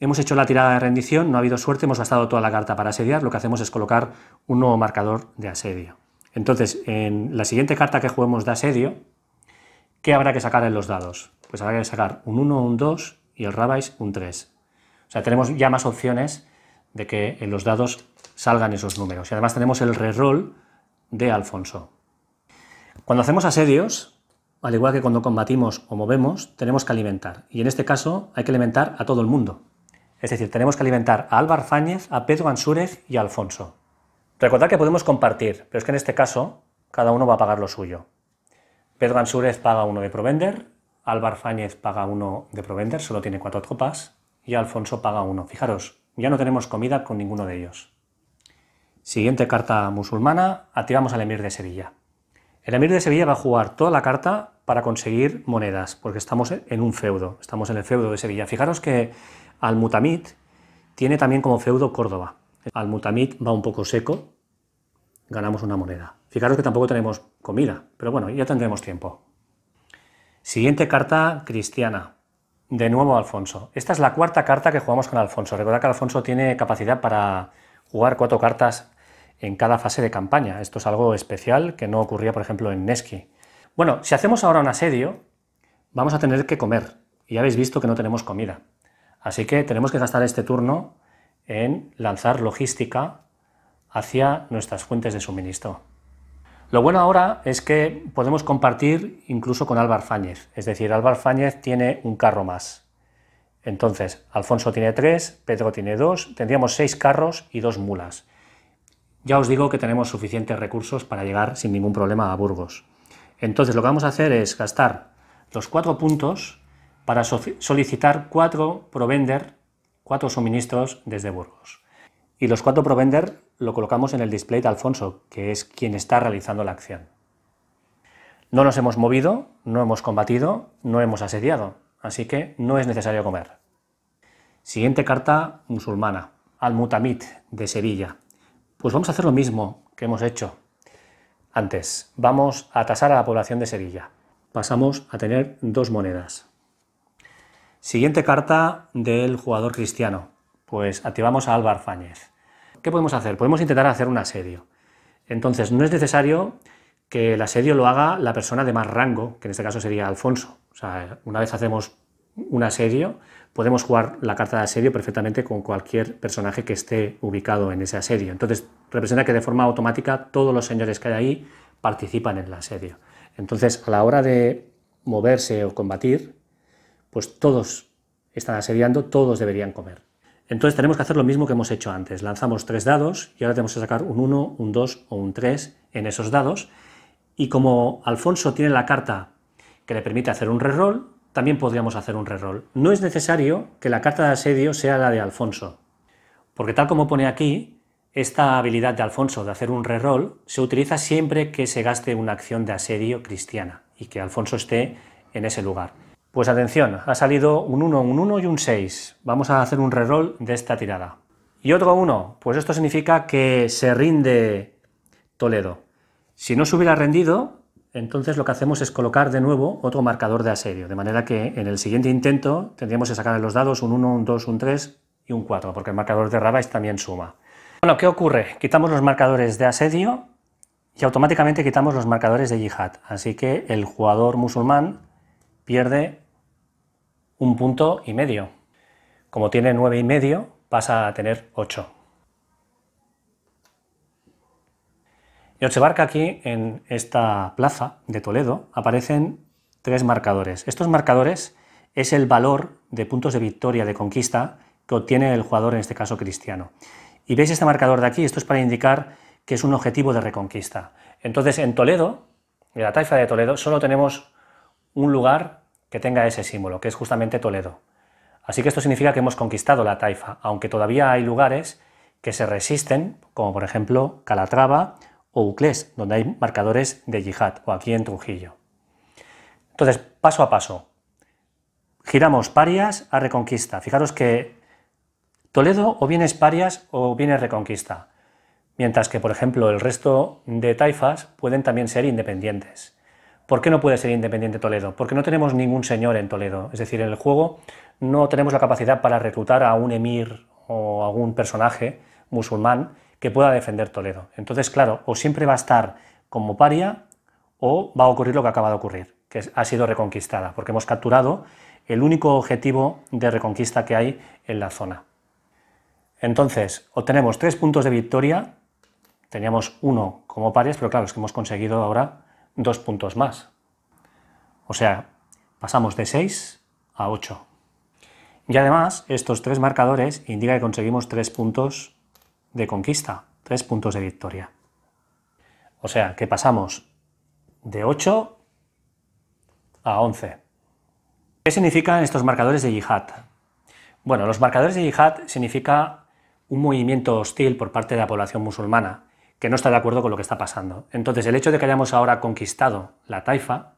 hemos hecho la tirada de rendición, no ha habido suerte, hemos gastado toda la carta para asediar, lo que hacemos es colocar un nuevo marcador de asedio. Entonces, en la siguiente carta que juguemos de asedio, ¿qué habrá que sacar en los dados? Pues habrá que sacar un 1, un 2 y el Rabais un 3. O sea, tenemos ya más opciones de que en los dados salgan esos números. Y además tenemos el reroll de Alfonso. Cuando hacemos asedios, al igual que cuando combatimos o movemos, tenemos que alimentar. Y en este caso hay que alimentar a todo el mundo. Es decir, tenemos que alimentar a Álvaro Fáñez, a Pedro Ansúrez y a Alfonso. Recordad que podemos compartir, pero es que en este caso cada uno va a pagar lo suyo. Pedro Ansúrez paga uno de Provender, Álvar Fáñez paga uno de Provender, solo tiene cuatro copas, y Alfonso paga uno. Fijaros, ya no tenemos comida con ninguno de ellos. Siguiente carta musulmana, activamos al emir de Sevilla. El emir de Sevilla va a jugar toda la carta para conseguir monedas, porque estamos en un feudo, estamos en el feudo de Sevilla. Fijaros que al Mutamid tiene también como feudo Córdoba. Al mutamid va un poco seco, ganamos una moneda. Fijaros que tampoco tenemos comida, pero bueno, ya tendremos tiempo. Siguiente carta cristiana. De nuevo Alfonso. Esta es la cuarta carta que jugamos con Alfonso. Recordad que Alfonso tiene capacidad para jugar cuatro cartas en cada fase de campaña. Esto es algo especial que no ocurría, por ejemplo, en Neski. Bueno, si hacemos ahora un asedio, vamos a tener que comer. Y ya habéis visto que no tenemos comida. Así que tenemos que gastar este turno en lanzar logística hacia nuestras fuentes de suministro. Lo bueno ahora es que podemos compartir incluso con Álvar Fáñez, es decir, Álvar Fáñez tiene un carro más. Entonces, Alfonso tiene tres, Pedro tiene dos, tendríamos seis carros y dos mulas. Ya os digo que tenemos suficientes recursos para llegar sin ningún problema a Burgos. Entonces, lo que vamos a hacer es gastar los cuatro puntos para solicitar cuatro provender cuatro suministros desde Burgos. Y los cuatro provender lo colocamos en el display de Alfonso, que es quien está realizando la acción. No nos hemos movido, no hemos combatido, no hemos asediado, así que no es necesario comer. Siguiente carta musulmana, Al-Mutamid, de Sevilla. Pues vamos a hacer lo mismo que hemos hecho antes. Vamos a tasar a la población de Sevilla. Pasamos a tener dos monedas. Siguiente carta del jugador cristiano. Pues activamos a Álvaro Fáñez. ¿Qué podemos hacer? Podemos intentar hacer un asedio. Entonces, no es necesario que el asedio lo haga la persona de más rango, que en este caso sería Alfonso. O sea, una vez hacemos un asedio, podemos jugar la carta de asedio perfectamente con cualquier personaje que esté ubicado en ese asedio. Entonces, representa que de forma automática todos los señores que hay ahí participan en el asedio. Entonces, a la hora de moverse o combatir, pues todos están asediando, todos deberían comer. Entonces tenemos que hacer lo mismo que hemos hecho antes. Lanzamos tres dados y ahora tenemos que sacar un 1, un 2 o un 3 en esos dados. Y como Alfonso tiene la carta que le permite hacer un reroll, también podríamos hacer un reroll. No es necesario que la carta de asedio sea la de Alfonso, porque tal como pone aquí, esta habilidad de Alfonso de hacer un reroll se utiliza siempre que se gaste una acción de asedio cristiana y que Alfonso esté en ese lugar. Pues atención, ha salido un 1, un 1 y un 6. Vamos a hacer un reroll de esta tirada. Y otro 1, pues esto significa que se rinde Toledo. Si no se hubiera rendido, entonces lo que hacemos es colocar de nuevo otro marcador de asedio, de manera que en el siguiente intento tendríamos que sacar en los dados un 1, un 2, un 3 y un 4, porque el marcador de Rabais también suma. Bueno, ¿qué ocurre? Quitamos los marcadores de asedio y automáticamente quitamos los marcadores de yihad, así que el jugador musulmán pierde un punto y medio. Como tiene nueve y medio, pasa a tener 8. Y barca aquí, en esta plaza de Toledo, aparecen tres marcadores. Estos marcadores es el valor de puntos de victoria, de conquista, que obtiene el jugador, en este caso cristiano. Y veis este marcador de aquí, esto es para indicar que es un objetivo de reconquista. Entonces, en Toledo, en la taifa de Toledo, solo tenemos un lugar que tenga ese símbolo, que es justamente Toledo. Así que esto significa que hemos conquistado la taifa, aunque todavía hay lugares que se resisten, como por ejemplo Calatrava o Uclés, donde hay marcadores de yihad, o aquí en Trujillo. Entonces, paso a paso, giramos parias a reconquista. Fijaros que Toledo o bien es parias o bien es reconquista, mientras que, por ejemplo, el resto de taifas pueden también ser independientes. ¿Por qué no puede ser Independiente Toledo? Porque no tenemos ningún señor en Toledo. Es decir, en el juego no tenemos la capacidad para reclutar a un emir o algún personaje musulmán que pueda defender Toledo. Entonces, claro, o siempre va a estar como paria o va a ocurrir lo que acaba de ocurrir, que ha sido reconquistada, porque hemos capturado el único objetivo de reconquista que hay en la zona. Entonces, obtenemos tres puntos de victoria, teníamos uno como parias, pero claro, es que hemos conseguido ahora dos puntos más. O sea, pasamos de 6 a 8. Y además, estos tres marcadores indican que conseguimos tres puntos de conquista, tres puntos de victoria. O sea, que pasamos de 8 a 11. ¿Qué significan estos marcadores de yihad? Bueno, los marcadores de yihad significa un movimiento hostil por parte de la población musulmana que no está de acuerdo con lo que está pasando. Entonces, el hecho de que hayamos ahora conquistado la taifa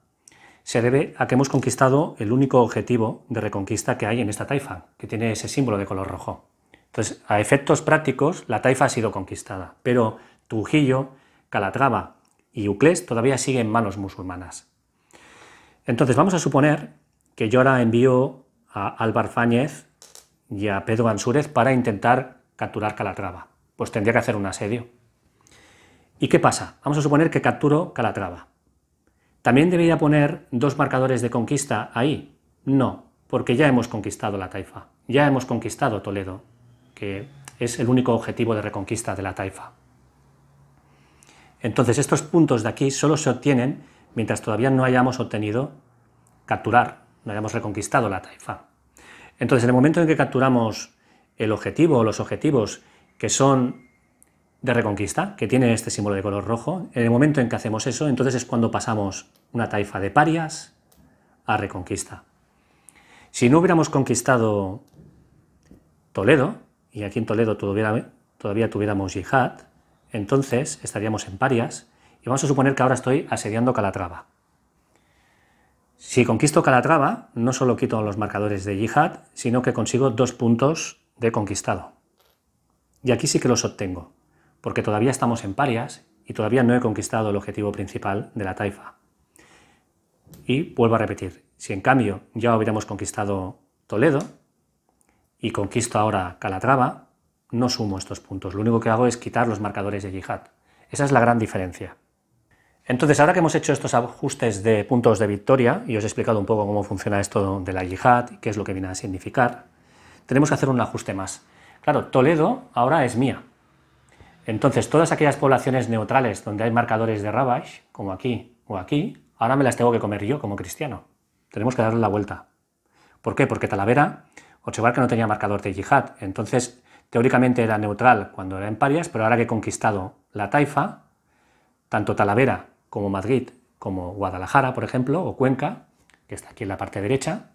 se debe a que hemos conquistado el único objetivo de reconquista que hay en esta taifa, que tiene ese símbolo de color rojo. Entonces, a efectos prácticos, la taifa ha sido conquistada, pero Trujillo, Calatrava y Uclés todavía siguen manos musulmanas. Entonces, vamos a suponer que yo ahora envío a Álvar Fáñez y a Pedro Ansúrez para intentar capturar Calatrava. Pues tendría que hacer un asedio ¿Y qué pasa? Vamos a suponer que capturo Calatrava. ¿También debería poner dos marcadores de conquista ahí? No, porque ya hemos conquistado la taifa, ya hemos conquistado Toledo, que es el único objetivo de reconquista de la taifa. Entonces estos puntos de aquí solo se obtienen mientras todavía no hayamos obtenido capturar, no hayamos reconquistado la taifa. Entonces en el momento en que capturamos el objetivo o los objetivos que son de reconquista, que tiene este símbolo de color rojo. En el momento en que hacemos eso, entonces es cuando pasamos una taifa de parias a reconquista. Si no hubiéramos conquistado Toledo, y aquí en Toledo todavía, tuviéramos yihad, entonces estaríamos en parias, y vamos a suponer que ahora estoy asediando Calatrava. Si conquisto Calatrava, no solo quito los marcadores de yihad, sino que consigo dos puntos de conquistado. Y aquí sí que los obtengo porque todavía estamos en parias y todavía no he conquistado el objetivo principal de la taifa. Y vuelvo a repetir, si en cambio ya hubiéramos conquistado Toledo y conquisto ahora Calatrava, no sumo estos puntos, lo único que hago es quitar los marcadores de yihad. Esa es la gran diferencia. Entonces, ahora que hemos hecho estos ajustes de puntos de victoria y os he explicado un poco cómo funciona esto de la yihad y qué es lo que viene a significar, tenemos que hacer un ajuste más. Claro, Toledo ahora es mía, entonces, todas aquellas poblaciones neutrales donde hay marcadores de Rabash, como aquí o aquí, ahora me las tengo que comer yo como cristiano. Tenemos que darle la vuelta. ¿Por qué? Porque Talavera, que no tenía marcador de yihad. Entonces, teóricamente era neutral cuando era en Parias, pero ahora que he conquistado la Taifa, tanto Talavera como Madrid, como Guadalajara, por ejemplo, o Cuenca, que está aquí en la parte derecha,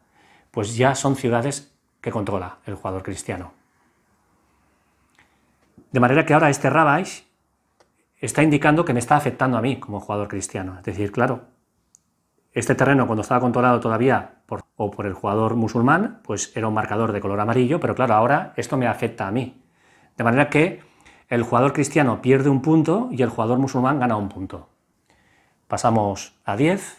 pues ya son ciudades que controla el jugador cristiano. De manera que ahora este Rabash está indicando que me está afectando a mí como jugador cristiano. Es decir, claro, este terreno cuando estaba controlado todavía por, o por el jugador musulmán, pues era un marcador de color amarillo, pero claro, ahora esto me afecta a mí. De manera que el jugador cristiano pierde un punto y el jugador musulmán gana un punto. Pasamos a 10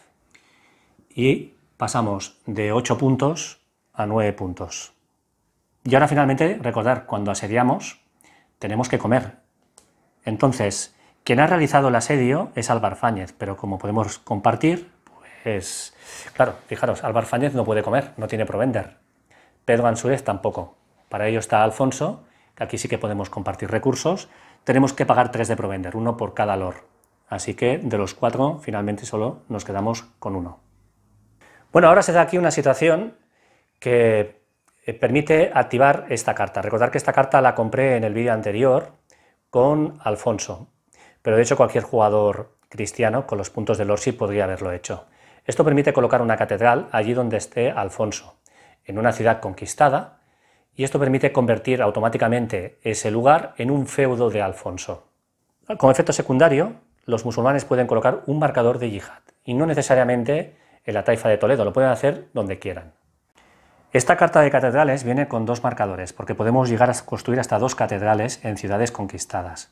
y pasamos de 8 puntos a 9 puntos. Y ahora finalmente recordar, cuando asediamos, tenemos que comer. Entonces, quien ha realizado el asedio es Álvar Fáñez, pero como podemos compartir, pues claro, fijaros, Álvar Fáñez no puede comer, no tiene provender. Pedro Ansúrez tampoco. Para ello está Alfonso, que aquí sí que podemos compartir recursos. Tenemos que pagar tres de provender, uno por cada lor. Así que de los cuatro, finalmente solo nos quedamos con uno. Bueno, ahora se da aquí una situación que eh, permite activar esta carta. Recordar que esta carta la compré en el vídeo anterior con Alfonso, pero de hecho cualquier jugador cristiano con los puntos del Orsi podría haberlo hecho. Esto permite colocar una catedral allí donde esté Alfonso, en una ciudad conquistada, y esto permite convertir automáticamente ese lugar en un feudo de Alfonso. Como efecto secundario, los musulmanes pueden colocar un marcador de yihad, y no necesariamente en la taifa de Toledo, lo pueden hacer donde quieran. Esta carta de catedrales viene con dos marcadores, porque podemos llegar a construir hasta dos catedrales en ciudades conquistadas.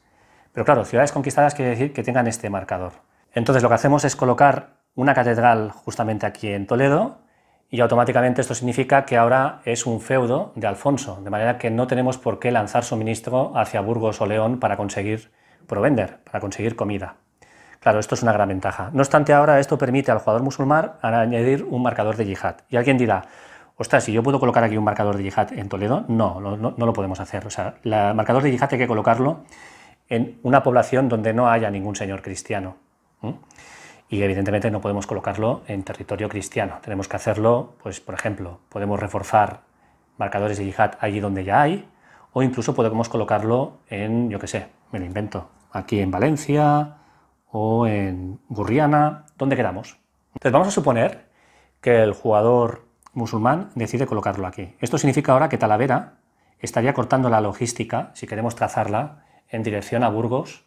Pero claro, ciudades conquistadas quiere decir que tengan este marcador. Entonces lo que hacemos es colocar una catedral justamente aquí en Toledo y automáticamente esto significa que ahora es un feudo de Alfonso, de manera que no tenemos por qué lanzar suministro hacia Burgos o León para conseguir provender, para conseguir comida. Claro, esto es una gran ventaja. No obstante, ahora esto permite al jugador musulmán añadir un marcador de yihad. Y alguien dirá, ostras, si yo puedo colocar aquí un marcador de yihad en Toledo, no, no, lo podemos hacer. O sea, el marcador de yihad hay que colocarlo en una población donde no haya ningún señor cristiano. Y evidentemente no podemos colocarlo en territorio cristiano. Tenemos que hacerlo, pues por ejemplo, podemos reforzar marcadores de yihad allí donde ya hay, o incluso podemos colocarlo en, yo qué sé, me lo invento, aquí en Valencia o en Gurriana, donde queramos. Entonces vamos a suponer que el jugador musulmán decide colocarlo aquí. Esto significa ahora que Talavera estaría cortando la logística, si queremos trazarla, en dirección a Burgos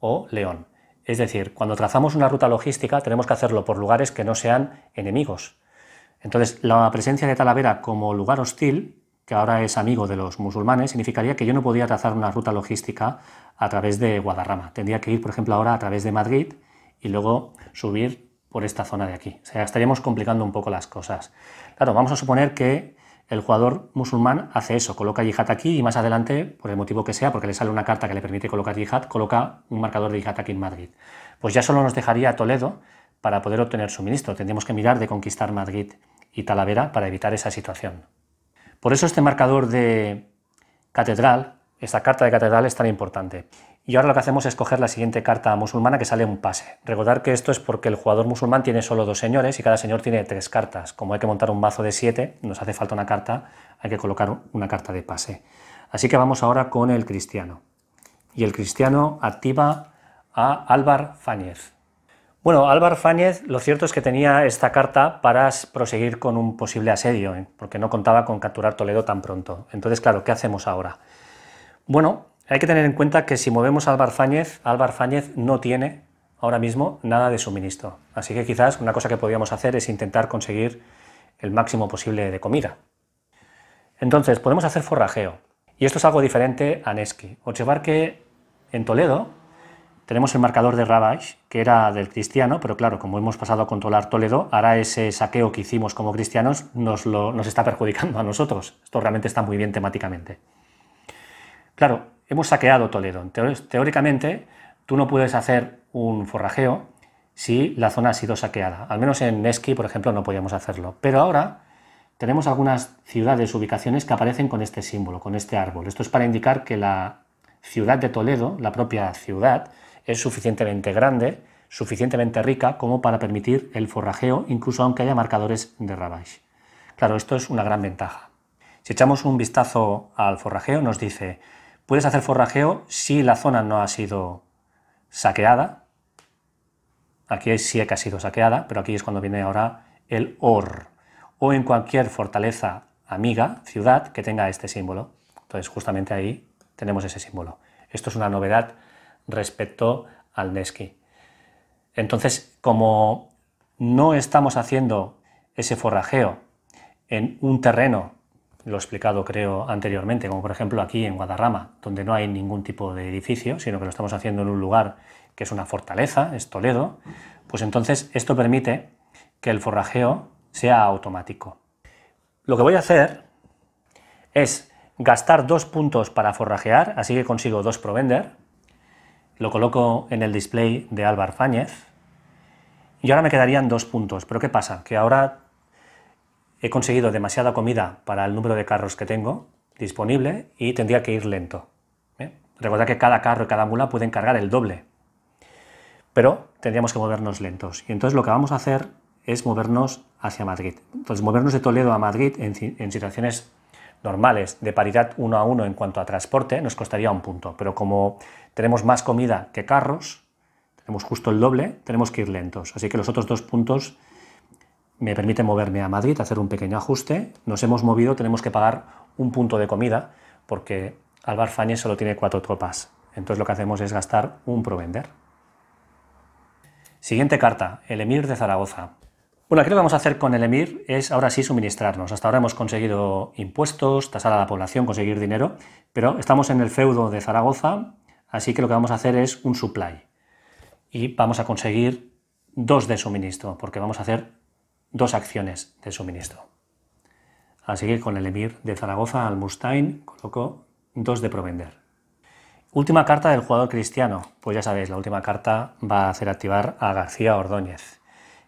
o León. Es decir, cuando trazamos una ruta logística tenemos que hacerlo por lugares que no sean enemigos. Entonces, la presencia de Talavera como lugar hostil, que ahora es amigo de los musulmanes, significaría que yo no podía trazar una ruta logística a través de Guadarrama. Tendría que ir, por ejemplo, ahora a través de Madrid y luego subir por esta zona de aquí. O sea, estaríamos complicando un poco las cosas. Claro, vamos a suponer que el jugador musulmán hace eso, coloca yihad aquí y más adelante, por el motivo que sea, porque le sale una carta que le permite colocar yihad, coloca un marcador de yihad aquí en Madrid. Pues ya solo nos dejaría Toledo para poder obtener suministro. Tendríamos que mirar de conquistar Madrid y Talavera para evitar esa situación. Por eso este marcador de catedral, esta carta de catedral es tan importante. Y ahora lo que hacemos es coger la siguiente carta musulmana que sale un pase. Recordar que esto es porque el jugador musulmán tiene solo dos señores y cada señor tiene tres cartas. Como hay que montar un mazo de siete, nos hace falta una carta, hay que colocar una carta de pase. Así que vamos ahora con el cristiano. Y el cristiano activa a Álvar Fáñez. Bueno, Álvar Fáñez, lo cierto es que tenía esta carta para proseguir con un posible asedio, ¿eh? porque no contaba con capturar Toledo tan pronto. Entonces, claro, ¿qué hacemos ahora? Bueno, hay que tener en cuenta que si movemos a Álvar Fáñez, Álvar Fáñez no tiene ahora mismo nada de suministro. Así que quizás una cosa que podríamos hacer es intentar conseguir el máximo posible de comida. Entonces, podemos hacer forrajeo. Y esto es algo diferente a Observar que en Toledo tenemos el marcador de Ravage, que era del cristiano, pero claro, como hemos pasado a controlar Toledo, ahora ese saqueo que hicimos como cristianos nos, nos está perjudicando a nosotros. Esto realmente está muy bien temáticamente. Claro, hemos saqueado Toledo. Teóricamente, tú no puedes hacer un forrajeo si la zona ha sido saqueada. Al menos en Neski, por ejemplo, no podíamos hacerlo. Pero ahora tenemos algunas ciudades, ubicaciones que aparecen con este símbolo, con este árbol. Esto es para indicar que la ciudad de Toledo, la propia ciudad, es suficientemente grande, suficientemente rica como para permitir el forrajeo, incluso aunque haya marcadores de Ravage. Claro, esto es una gran ventaja. Si echamos un vistazo al forrajeo, nos dice Puedes hacer forrajeo si la zona no ha sido saqueada. Aquí sí que ha sido saqueada, pero aquí es cuando viene ahora el OR. O en cualquier fortaleza amiga, ciudad, que tenga este símbolo. Entonces, justamente ahí tenemos ese símbolo. Esto es una novedad respecto al Neski. Entonces, como no estamos haciendo ese forrajeo en un terreno lo he explicado creo anteriormente, como por ejemplo aquí en Guadarrama, donde no hay ningún tipo de edificio, sino que lo estamos haciendo en un lugar que es una fortaleza, es Toledo, pues entonces esto permite que el forrajeo sea automático. Lo que voy a hacer es gastar dos puntos para forrajear, así que consigo dos provender, lo coloco en el display de Álvar Fáñez, y ahora me quedarían dos puntos, pero ¿qué pasa? Que ahora he conseguido demasiada comida para el número de carros que tengo disponible y tendría que ir lento. ¿eh? Recordad que cada carro y cada mula pueden cargar el doble, pero tendríamos que movernos lentos. Y entonces lo que vamos a hacer es movernos hacia Madrid. Entonces, movernos de Toledo a Madrid en, situaciones normales de paridad uno a uno en cuanto a transporte nos costaría un punto, pero como tenemos más comida que carros, tenemos justo el doble, tenemos que ir lentos. Así que los otros dos puntos me permite moverme a Madrid, hacer un pequeño ajuste. Nos hemos movido, tenemos que pagar un punto de comida, porque Alvar Fáñez solo tiene cuatro tropas. Entonces lo que hacemos es gastar un provender. Siguiente carta, el Emir de Zaragoza. Bueno, lo que vamos a hacer con el Emir es ahora sí suministrarnos. Hasta ahora hemos conseguido impuestos, tasar a la población, conseguir dinero, pero estamos en el feudo de Zaragoza, así que lo que vamos a hacer es un supply. Y vamos a conseguir dos de suministro, porque vamos a hacer dos acciones de suministro. Así seguir con el emir de Zaragoza al Mustain colocó dos de provender. Última carta del jugador cristiano. Pues ya sabéis, la última carta va a hacer activar a García Ordóñez,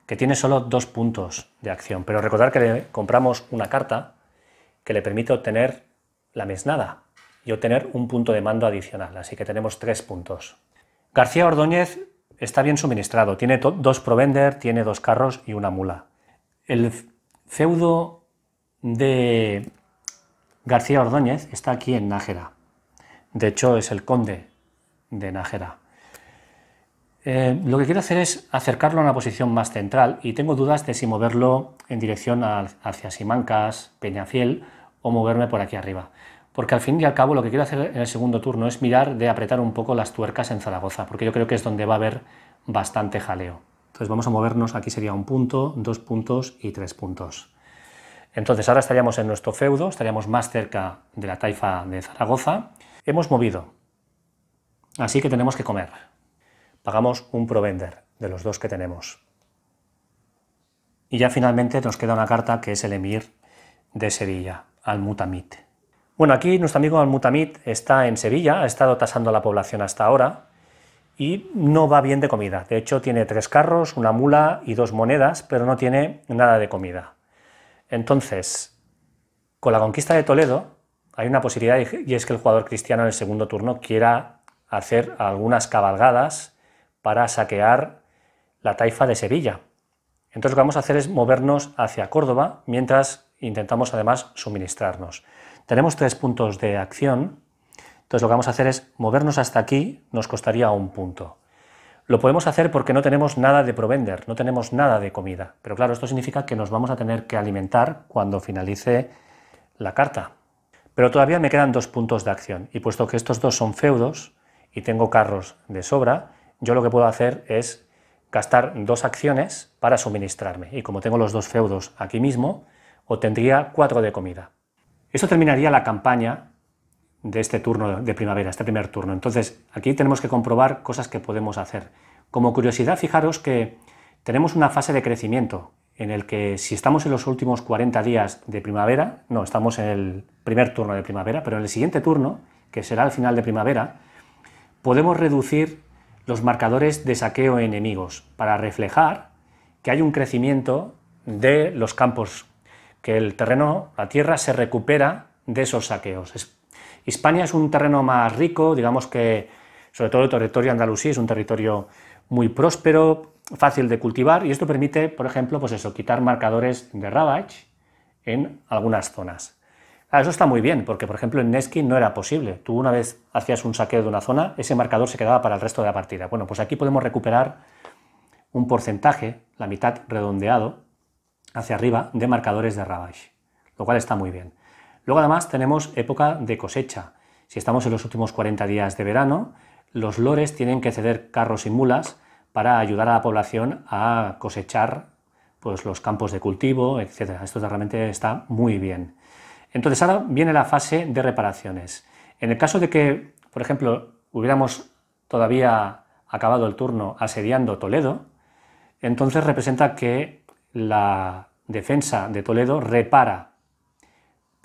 que tiene solo dos puntos de acción. Pero recordar que le compramos una carta que le permite obtener la mesnada y obtener un punto de mando adicional. Así que tenemos tres puntos. García Ordóñez está bien suministrado. Tiene dos provender, tiene dos carros y una mula. El feudo de García Ordóñez está aquí en Nájera. De hecho, es el conde de Nájera. Eh, lo que quiero hacer es acercarlo a una posición más central y tengo dudas de si moverlo en dirección hacia Simancas, Peñafiel o moverme por aquí arriba. Porque al fin y al cabo lo que quiero hacer en el segundo turno es mirar de apretar un poco las tuercas en Zaragoza, porque yo creo que es donde va a haber bastante jaleo. Entonces vamos a movernos, aquí sería un punto, dos puntos y tres puntos. Entonces ahora estaríamos en nuestro feudo, estaríamos más cerca de la taifa de Zaragoza. Hemos movido, así que tenemos que comer. Pagamos un provender de los dos que tenemos. Y ya finalmente nos queda una carta que es el emir de Sevilla, al Bueno, aquí nuestro amigo al está en Sevilla, ha estado tasando la población hasta ahora, y no va bien de comida. De hecho, tiene tres carros, una mula y dos monedas, pero no tiene nada de comida. Entonces, con la conquista de Toledo hay una posibilidad y es que el jugador cristiano en el segundo turno quiera hacer algunas cabalgadas para saquear la taifa de Sevilla. Entonces lo que vamos a hacer es movernos hacia Córdoba mientras intentamos además suministrarnos. Tenemos tres puntos de acción entonces lo que vamos a hacer es movernos hasta aquí, nos costaría un punto. Lo podemos hacer porque no tenemos nada de provender, no tenemos nada de comida. Pero claro, esto significa que nos vamos a tener que alimentar cuando finalice la carta. Pero todavía me quedan dos puntos de acción. Y puesto que estos dos son feudos y tengo carros de sobra, yo lo que puedo hacer es gastar dos acciones para suministrarme. Y como tengo los dos feudos aquí mismo, obtendría cuatro de comida. Esto terminaría la campaña de este turno de primavera, este primer turno. Entonces, aquí tenemos que comprobar cosas que podemos hacer. Como curiosidad, fijaros que tenemos una fase de crecimiento en el que si estamos en los últimos 40 días de primavera, no, estamos en el primer turno de primavera, pero en el siguiente turno, que será el final de primavera, podemos reducir los marcadores de saqueo enemigos para reflejar que hay un crecimiento de los campos, que el terreno, la tierra, se recupera de esos saqueos. Hispania es un terreno más rico, digamos que sobre todo el territorio andalusí es un territorio muy próspero, fácil de cultivar y esto permite, por ejemplo, pues eso, quitar marcadores de ravage en algunas zonas. eso está muy bien, porque por ejemplo en Neski no era posible. Tú una vez hacías un saqueo de una zona, ese marcador se quedaba para el resto de la partida. Bueno, pues aquí podemos recuperar un porcentaje, la mitad redondeado, hacia arriba, de marcadores de Ravage, lo cual está muy bien. Luego además tenemos época de cosecha. Si estamos en los últimos 40 días de verano, los lores tienen que ceder carros y mulas para ayudar a la población a cosechar pues, los campos de cultivo, etc. Esto realmente está muy bien. Entonces ahora viene la fase de reparaciones. En el caso de que, por ejemplo, hubiéramos todavía acabado el turno asediando Toledo, entonces representa que la defensa de Toledo repara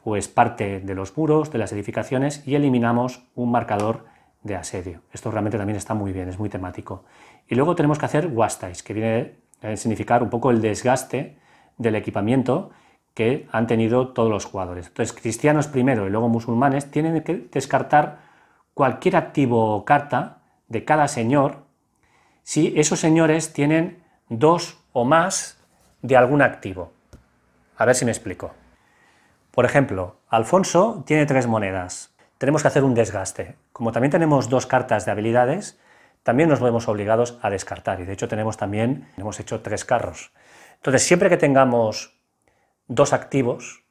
o es pues, parte de los muros, de las edificaciones y eliminamos un marcador de asedio. Esto realmente también está muy bien, es muy temático. Y luego tenemos que hacer wastage, que viene a significar un poco el desgaste del equipamiento que han tenido todos los jugadores. Entonces, cristianos primero y luego musulmanes tienen que descartar cualquier activo o carta de cada señor si esos señores tienen dos o más de algún activo. A ver si me explico. Por ejemplo, Alfonso tiene tres monedas. Tenemos que hacer un desgaste. Como también tenemos dos cartas de habilidades, también nos vemos obligados a descartar. Y de hecho tenemos también, hemos hecho tres carros. Entonces, siempre que tengamos dos activos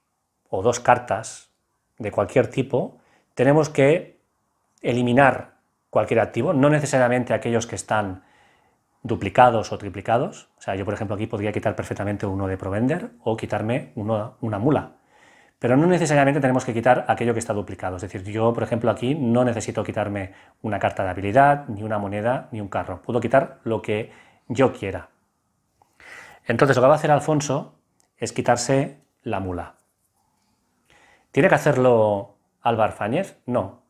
o dos cartas de cualquier tipo, tenemos que eliminar cualquier activo, no necesariamente aquellos que están duplicados o triplicados. O sea, yo por ejemplo aquí podría quitar perfectamente uno de Provender o quitarme una mula. Pero no necesariamente tenemos que quitar aquello que está duplicado. Es decir, yo, por ejemplo, aquí no necesito quitarme una carta de habilidad, ni una moneda, ni un carro. Puedo quitar lo que yo quiera. Entonces, lo que va a hacer Alfonso es quitarse la mula. ¿Tiene que hacerlo Álvaro Fáñez? No.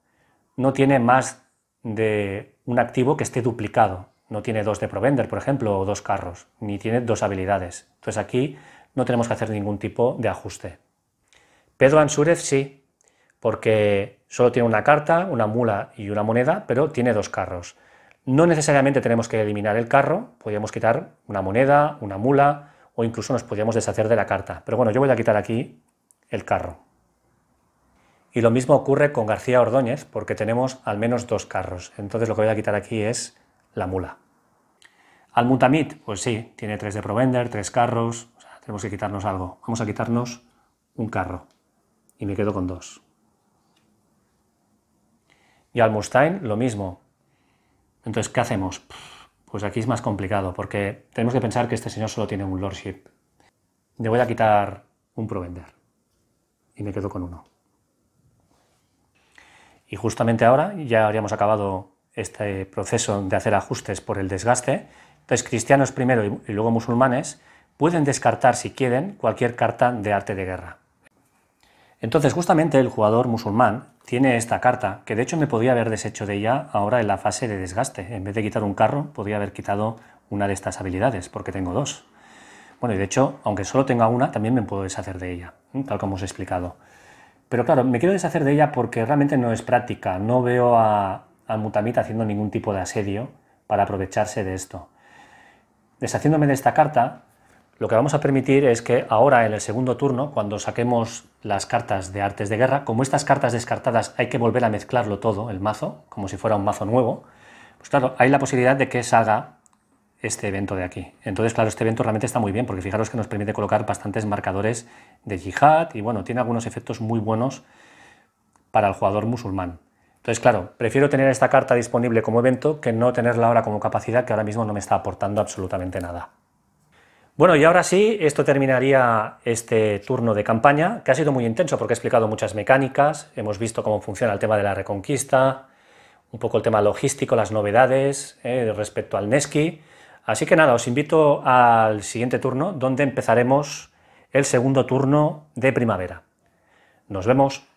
No tiene más de un activo que esté duplicado. No tiene dos de Provender, por ejemplo, o dos carros, ni tiene dos habilidades. Entonces aquí no tenemos que hacer ningún tipo de ajuste. Pedro Ansúrez sí, porque solo tiene una carta, una mula y una moneda, pero tiene dos carros. No necesariamente tenemos que eliminar el carro, podríamos quitar una moneda, una mula o incluso nos podríamos deshacer de la carta. Pero bueno, yo voy a quitar aquí el carro. Y lo mismo ocurre con García Ordóñez porque tenemos al menos dos carros. Entonces lo que voy a quitar aquí es la mula. Almutamit, pues sí, tiene tres de Provender, tres carros, tenemos que quitarnos algo. Vamos a quitarnos un carro y me quedo con dos. Y al Mustain lo mismo. Entonces, ¿qué hacemos? Pues aquí es más complicado porque tenemos que pensar que este señor solo tiene un lordship. Le voy a quitar un provender y me quedo con uno. Y justamente ahora ya habríamos acabado este proceso de hacer ajustes por el desgaste. Entonces, cristianos primero y luego musulmanes pueden descartar, si quieren, cualquier carta de arte de guerra. Entonces justamente el jugador musulmán tiene esta carta, que de hecho me podría haber deshecho de ella ahora en la fase de desgaste. En vez de quitar un carro, podría haber quitado una de estas habilidades, porque tengo dos. Bueno, y de hecho, aunque solo tenga una, también me puedo deshacer de ella, tal como os he explicado. Pero claro, me quiero deshacer de ella porque realmente no es práctica. No veo a, Mutamit haciendo ningún tipo de asedio para aprovecharse de esto. Deshaciéndome de esta carta, lo que vamos a permitir es que ahora en el segundo turno, cuando saquemos las cartas de artes de guerra, como estas cartas descartadas hay que volver a mezclarlo todo, el mazo, como si fuera un mazo nuevo, pues claro, hay la posibilidad de que salga este evento de aquí. Entonces, claro, este evento realmente está muy bien, porque fijaros que nos permite colocar bastantes marcadores de yihad y bueno, tiene algunos efectos muy buenos para el jugador musulmán. Entonces, claro, prefiero tener esta carta disponible como evento que no tenerla ahora como capacidad que ahora mismo no me está aportando absolutamente nada. Bueno, y ahora sí, esto terminaría este turno de campaña, que ha sido muy intenso porque he explicado muchas mecánicas, hemos visto cómo funciona el tema de la reconquista, un poco el tema logístico, las novedades eh, respecto al Nesky. Así que nada, os invito al siguiente turno, donde empezaremos el segundo turno de primavera. Nos vemos.